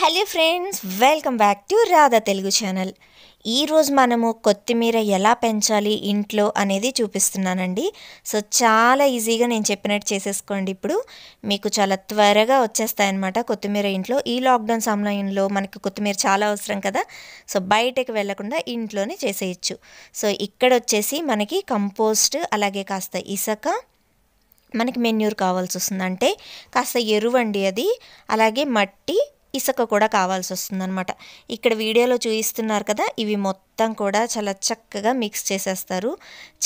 hello friends welcome back to Radha Telugu channel ఈరోజు మనము కొత్తిమీర ఎలా పెంచాలి ఇంట్లో అనేది చూపిస్తున్నానండి సో చాలా ఈజీగా నేను చెప్పినట్టు చేసేసుకోండి ఇప్పుడు మీకు చాలా త్వరగా వచ్చేస్తాయన్నమాట కొత్తిమీర ఇంట్లో ఈ లాక్డౌన్ సమయంలో మనకి కొత్తిమీర చాలా అవసరం కదా సో బయటకు వెళ్లకుండా ఇంట్లోనే చేసేయచ్చు సో ఇక్కడ వచ్చేసి మనకి కంపోస్ట్ అలాగే కాస్త ఇసక మనకి మెన్యూర్ కావాల్సి వస్తుంది అంటే కాస్త ఎరువండి అది అలాగే మట్టి ఇసుక కూడా కావాల్సి వస్తుందన్నమాట ఇక్కడ వీడియోలో చూపిస్తున్నారు కదా ఇవి మొత్తం కూడా చాలా చక్కగా మిక్స్ చేసేస్తారు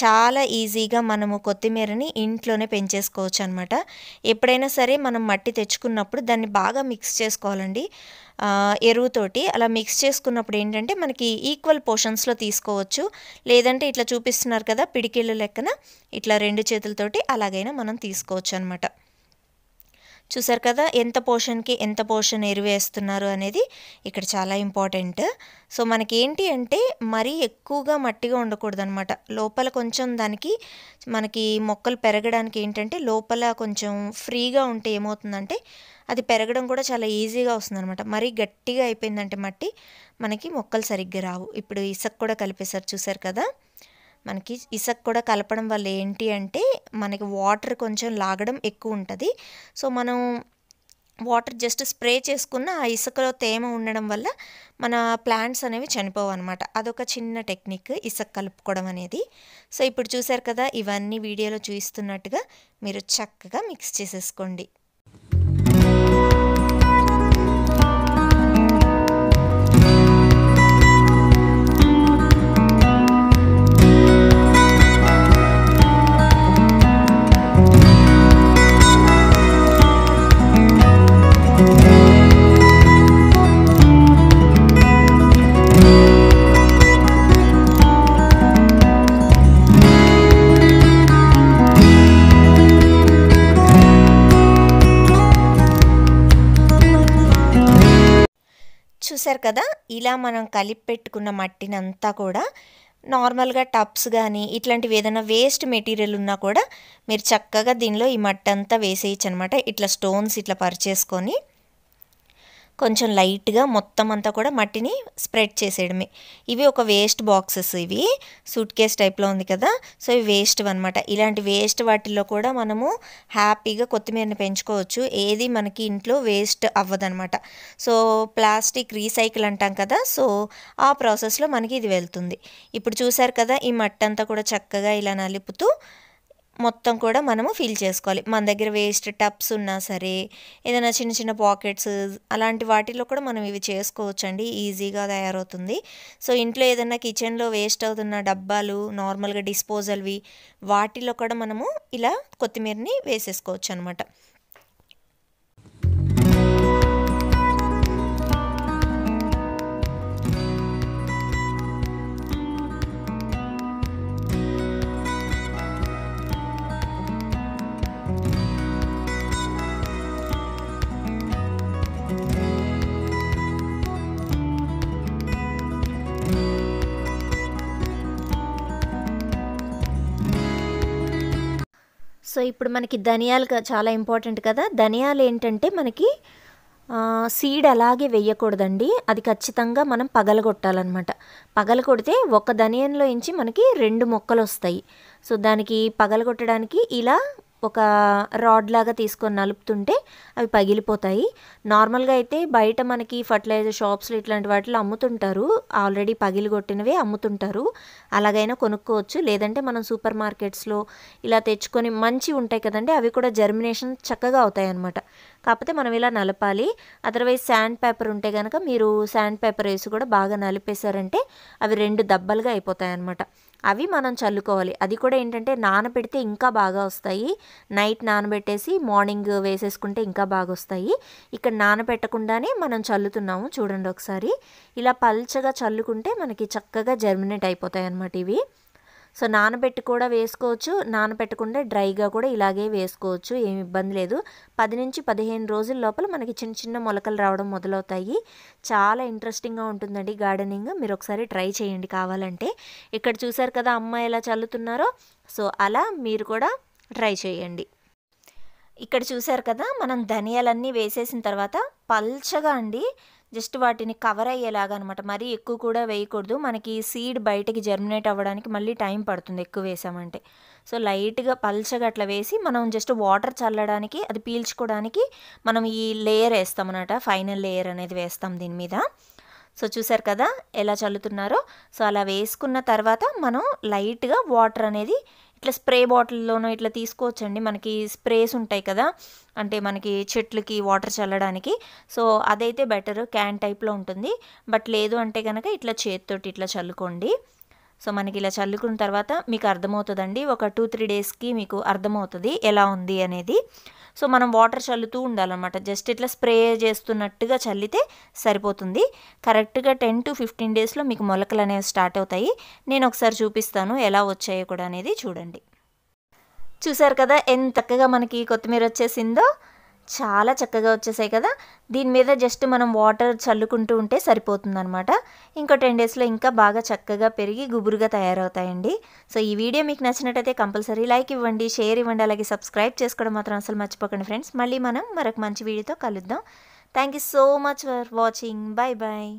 చాలా ఈజీగా మనము కొత్తిమీరని ఇంట్లోనే పెంచేసుకోవచ్చు అనమాట ఎప్పుడైనా సరే మనం మట్టి తెచ్చుకున్నప్పుడు దాన్ని బాగా మిక్స్ చేసుకోవాలండి ఎరువుతోటి అలా మిక్స్ చేసుకున్నప్పుడు ఏంటంటే మనకి ఈక్వల్ పోర్షన్స్లో తీసుకోవచ్చు లేదంటే ఇట్లా చూపిస్తున్నారు కదా పిడికిళ్ళు లెక్కన ఇట్లా రెండు చేతులతోటి అలాగైనా మనం తీసుకోవచ్చు అనమాట చూసారు కదా ఎంత పోర్షన్కి ఎంత పోర్షన్ ఎరువేస్తున్నారు అనేది ఇక్కడ చాలా ఇంపార్టెంట్ సో మనకేంటి అంటే మరీ ఎక్కువగా మట్టిగా ఉండకూడదు అనమాట లోపల కొంచెం దానికి మనకి మొక్కలు పెరగడానికి ఏంటంటే లోపల కొంచెం ఫ్రీగా ఉంటే ఏమవుతుందంటే అది పెరగడం కూడా చాలా ఈజీగా వస్తుంది అనమాట మరీ గట్టిగా అయిపోయిందంటే మట్టి మనకి మొక్కలు సరిగ్గా రావు ఇప్పుడు ఇసక్ కూడా కలిపేశారు చూసారు కదా మనకి ఇసక్ కూడా కలపడం వల్ల ఏంటి అంటే మనకి వాటర్ కొంచెం లాగడం ఎక్కువ ఉంటుంది సో మనం వాటర్ జస్ట్ స్ప్రే చేసుకున్న ఆ ఇసుకలో తేమ ఉండడం వల్ల మన ప్లాంట్స్ అనేవి చనిపోవు అనమాట అదొక చిన్న టెక్నిక్ ఇసుక కలుపుకోవడం అనేది సో ఇప్పుడు చూసారు కదా ఇవన్నీ వీడియోలో చూపిస్తున్నట్టుగా మీరు చక్కగా మిక్స్ చేసేసుకోండి చూసారు కదా ఇలా మనం కలిపి పెట్టుకున్న మట్టిని అంతా కూడా నార్మల్గా టప్స్ కానీ ఇట్లాంటివి ఏదైనా వేస్ట్ మెటీరియల్ ఉన్నా కూడా మీరు చక్కగా దీనిలో ఈ మట్టి అంతా వేసేయచ్చు అనమాట ఇట్లా స్టోన్స్ ఇట్లా పరిచేసుకొని కొంచెం లైట్గా మొత్తం అంతా కూడా మట్టిని స్ప్రెడ్ చేసేయడమే ఇవి ఒక వేస్ట్ బాక్సెస్ ఇవి సూట్ కేస్ టైప్లో ఉంది కదా సో ఇవి వేస్ట్ అనమాట ఇలాంటి వేస్ట్ వాటిల్లో కూడా మనము హ్యాపీగా కొత్తిమీరని పెంచుకోవచ్చు ఏది మనకి ఇంట్లో వేస్ట్ అవ్వదనమాట సో ప్లాస్టిక్ రీసైకిల్ అంటాం కదా సో ఆ ప్రాసెస్లో మనకి ఇది వెళ్తుంది ఇప్పుడు చూసారు కదా ఈ మట్టి అంతా కూడా చక్కగా ఇలా నలుపుతూ మొత్తం కూడా మనము ఫిల్ చేసుకోవాలి మన దగ్గర వేస్ట్ టప్స్ ఉన్నా సరే ఏదైనా చిన్న చిన్న పాకెట్స్ అలాంటి వాటిలో కూడా మనం ఇవి చేసుకోవచ్చు అండి ఈజీగా తయారవుతుంది సో ఇంట్లో ఏదైనా కిచెన్లో వేస్ట్ అవుతున్న డబ్బాలు నార్మల్గా డిస్పోజల్వి వాటిలో కూడా మనము ఇలా కొత్తిమీరని వేసేసుకోవచ్చు అనమాట సో ఇప్పుడు మనకి ధనియాలు చాలా ఇంపార్టెంట్ కదా ధనియాలు ఏంటంటే మనకి సీడ్ అలాగే వేయకూడదండి అది ఖచ్చితంగా మనం పగలగొట్టాలన్నమాట పగలగొడితే ఒక ధనియంలో ఇంచి మనకి రెండు మొక్కలు వస్తాయి సో దానికి పగలగొట్టడానికి ఇలా ఒక రాడ్ లాగా తీసుకొని నలుపుతుంటే అవి పగిలిపోతాయి నార్మల్గా అయితే బయట మనకి ఫర్టిలైజర్ షాప్స్లో ఇట్లాంటి వాటిలో అమ్ముతుంటారు ఆల్రెడీ పగిలిగొట్టినవే అమ్ముతుంటారు అలాగైనా కొనుక్కోవచ్చు లేదంటే మనం సూపర్ మార్కెట్స్లో ఇలా తెచ్చుకొని మంచి ఉంటాయి కదండి అవి కూడా జర్మినేషన్ చక్కగా అవుతాయి అన్నమాట కాకపోతే మనం ఇలా నలపాలి అదర్వైజ్ శాండ్ పేపర్ ఉంటే కనుక మీరు శాండ్ పేపర్ వేసి కూడా బాగా నలిపేశారంటే అవి రెండు దబ్బలుగా అయిపోతాయి అన్నమాట అవి మనం చల్లుకోవాలి అది కూడా ఏంటంటే నానబెడితే ఇంకా బాగా వస్తాయి నైట్ నానబెట్టేసి మార్నింగ్ వేసేసుకుంటే ఇంకా బాగా వస్తాయి ఇక్కడ నానబెట్టకుండానే మనం చల్లుతున్నాము చూడండి ఒకసారి ఇలా పల్చగా చల్లుకుంటే మనకి చక్కగా జర్మినేట్ అయిపోతాయి అన్నమాట ఇవి సో నానబెట్టి కూడా వేసుకోవచ్చు నానబెట్టకుండా డ్రైగా కూడా ఇలాగే వేసుకోవచ్చు ఏమి ఇబ్బంది లేదు పది నుంచి పదిహేను రోజుల లోపల మనకి చిన్న చిన్న మొలకలు రావడం మొదలవుతాయి చాలా ఇంట్రెస్టింగ్గా ఉంటుందండి గార్డెనింగ్ మీరు ఒకసారి ట్రై చేయండి కావాలంటే ఇక్కడ చూసారు కదా అమ్మాయి ఎలా చల్లుతున్నారో సో అలా మీరు కూడా ట్రై చేయండి ఇక్కడ చూసారు కదా మనం ధనియాలన్నీ వేసేసిన తర్వాత పల్చగా అండి జస్ట్ వాటిని కవర్ అయ్యేలాగా అనమాట మరీ ఎక్కువ కూడా వేయకూడదు మనకి సీడ్ బయటకి జర్మినేట్ అవ్వడానికి మళ్ళీ టైం పడుతుంది ఎక్కువ వేసామంటే సో లైట్గా పల్చగా అట్లా వేసి మనం జస్ట్ వాటర్ చల్లడానికి అది పీల్చుకోవడానికి మనం ఈ లేయర్ వేస్తామన్నమాట ఫైనల్ లేయర్ అనేది వేస్తాం దీని మీద సో చూసారు కదా ఎలా చల్లుతున్నారో సో అలా వేసుకున్న తర్వాత మనం లైట్గా వాటర్ అనేది ఇట్లా స్ప్రే బాటిల్లోనూ ఇట్లా తీసుకోవచ్చండి మనకి స్ప్రేస్ ఉంటాయి కదా అంటే మనకి చెట్లకి వాటర్ చల్లడానికి సో అదైతే బెటర్ క్యాన్ టైప్లో ఉంటుంది బట్ లేదు అంటే కనుక ఇట్లా చేతితోటి ఇట్లా చల్లుకోండి సో మనకి ఇలా చల్లుకున్న తర్వాత మీకు అర్థమవుతుందండి ఒక టూ త్రీ డేస్కి మీకు అర్థమవుతుంది ఎలా ఉంది అనేది సో మనం వాటర్ చల్లుతూ ఉండాలన్నమాట జస్ట్ ఇట్లా స్ప్రే చేస్తున్నట్టుగా చల్లితే సరిపోతుంది కరెక్ట్గా టెన్ టు ఫిఫ్టీన్ డేస్లో మీకు మొలకలు అనేవి స్టార్ట్ అవుతాయి నేను ఒకసారి చూపిస్తాను ఎలా వచ్చాయో కూడా అనేది చూడండి చూసారు కదా ఎంత చక్కగా మనకి కొత్తిమీర వచ్చేసిందో చాలా చక్కగా వచ్చేసాయి కదా దీని మీద జస్ట్ మనం వాటర్ చల్లుకుంటూ ఉంటే సరిపోతుందనమాట ఇంకో టెన్ డేస్లో ఇంకా బాగా చక్కగా పెరిగి గుబురుగా తయారవుతాయండి సో ఈ వీడియో మీకు నచ్చినట్టయితే కంపల్సరీ లైక్ ఇవ్వండి షేర్ ఇవ్వండి అలాగే సబ్స్క్రైబ్ చేసుకోవడం మాత్రం అసలు మర్చిపోకండి ఫ్రెండ్స్ మళ్ళీ మనం మరొక మంచి వీడియోతో కలుద్దాం thank you so much for watching bye bye